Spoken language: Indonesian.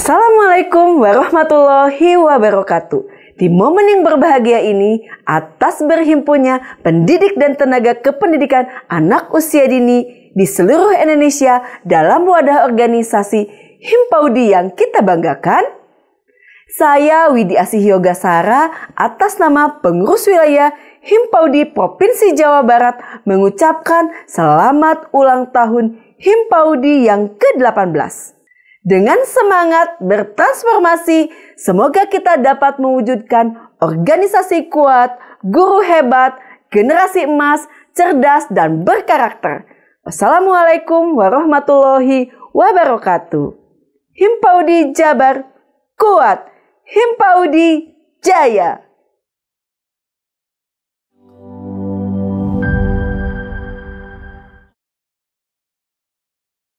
Assalamualaikum warahmatullahi wabarakatuh. Di momen yang berbahagia ini, atas berhimpunnya pendidik dan tenaga kependidikan anak usia dini di seluruh Indonesia dalam wadah organisasi Himpaudi yang kita banggakan, saya Widi Asih Yoga Sara atas nama pengurus wilayah Himpaudi Provinsi Jawa Barat mengucapkan selamat ulang tahun Himpaudi yang ke-18. Dengan semangat bertransformasi, semoga kita dapat mewujudkan organisasi kuat, guru hebat, generasi emas, cerdas, dan berkarakter. Wassalamualaikum warahmatullahi wabarakatuh. Himpaudi Jabar, kuat. Himpaudi Jaya.